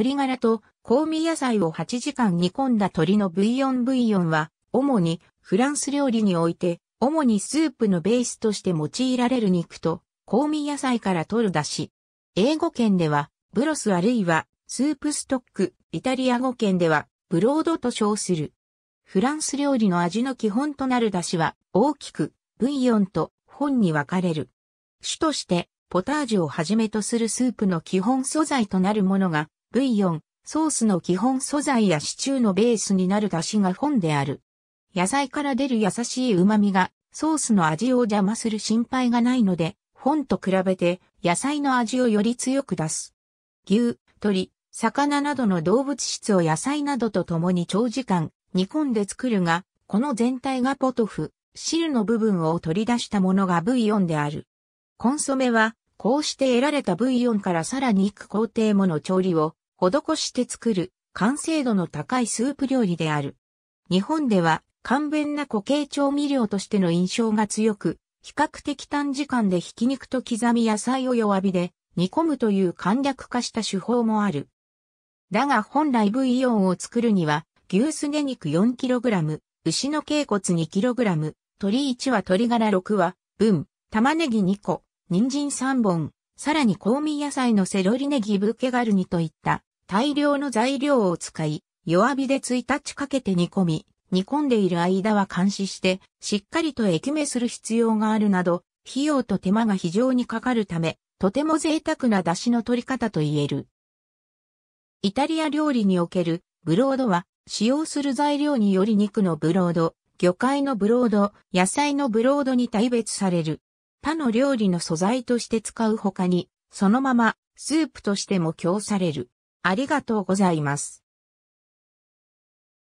鶏ガラと香味野菜を8時間煮込んだ鶏のブイヨンブイヨンは、主にフランス料理において、主にスープのベースとして用いられる肉と香味野菜から取る出汁。英語圏では、ブロスあるいはスープストック、イタリア語圏ではブロードと称する。フランス料理の味の基本となる出汁は大きくブイヨンと本に分かれる。主としてポタージュをはじめとするスープの基本素材となるものがブイヨン、ソースの基本素材やシチューのベースになる出汁が本である。野菜から出る優しい旨味がソースの味を邪魔する心配がないので、本と比べて野菜の味をより強く出す。牛、鶏、魚などの動物質を野菜などと共に長時間煮込んで作るが、この全体がポトフ、汁の部分を取り出したものがブイヨンである。コンソメは、こうして得られたブイヨンからさらにいく工程もの調理を施して作る完成度の高いスープ料理である。日本では簡便な固形調味料としての印象が強く、比較的短時間でひき肉と刻み野菜を弱火で煮込むという簡略化した手法もある。だが本来ブイヨンを作るには、牛すね肉 4kg、牛の頸骨 2kg、鶏1羽鶏ガラ6羽、分、玉ねぎ2個、人参3本、さらに香味野菜のセロリネギブケガルニといった大量の材料を使い、弱火で1日かけて煮込み、煮込んでいる間は監視して、しっかりと液目する必要があるなど、費用と手間が非常にかかるため、とても贅沢な出汁の取り方と言える。イタリア料理におけるブロードは、使用する材料により肉のブロード、魚介のブロード、野菜のブロードに大別される。他の料理の素材として使う他に、そのままスープとしても供される。ありがとうございます。